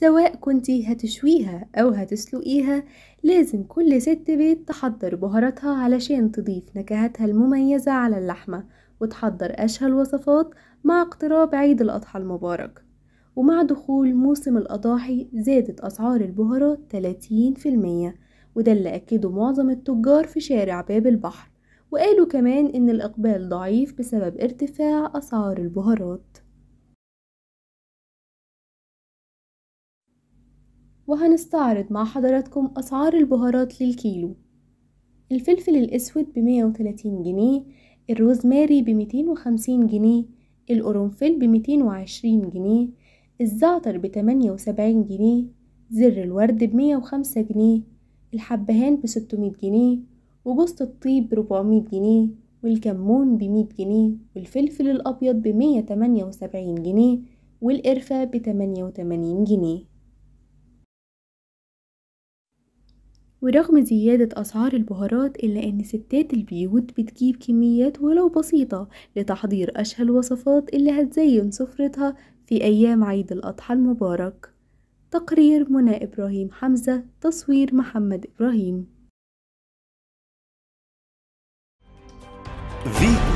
سواء كنتي هتشويها أو هتسلقيها لازم كل ست بيت تحضر بهاراتها علشان تضيف نكهتها المميزة على اللحمة وتحضر أشهى الوصفات مع اقتراب عيد الأضحى المبارك ومع دخول موسم الأضاحي زادت أسعار البهارات 30% وده اللي أكده معظم التجار في شارع باب البحر وقالوا كمان إن الإقبال ضعيف بسبب ارتفاع أسعار البهارات وهنستعرض مع حضراتكم أسعار البهارات للكيلو الفلفل الأسود بمية وتلاتين جنيه الروزماري بميتين وخمسين جنيه القرنفل بميتين وعشرين جنيه الزعتر بتمانية وسبعين جنيه زر الورد بمية وخمسة جنيه الحبهان بستمية جنيه وجوز الطيب 400 جنيه والكمون بمية جنيه والفلفل الأبيض بمية تمانية وسبعين جنيه والقرفة بتمانية وتمانين جنيه ورغم زيادة أسعار البهارات إلا أن ستات البيوت بتجيب كميات ولو بسيطة لتحضير أشهى الوصفات اللي هتزين سفرتها في أيام عيد الأضحى المبارك تقرير منى إبراهيم حمزة تصوير محمد إبراهيم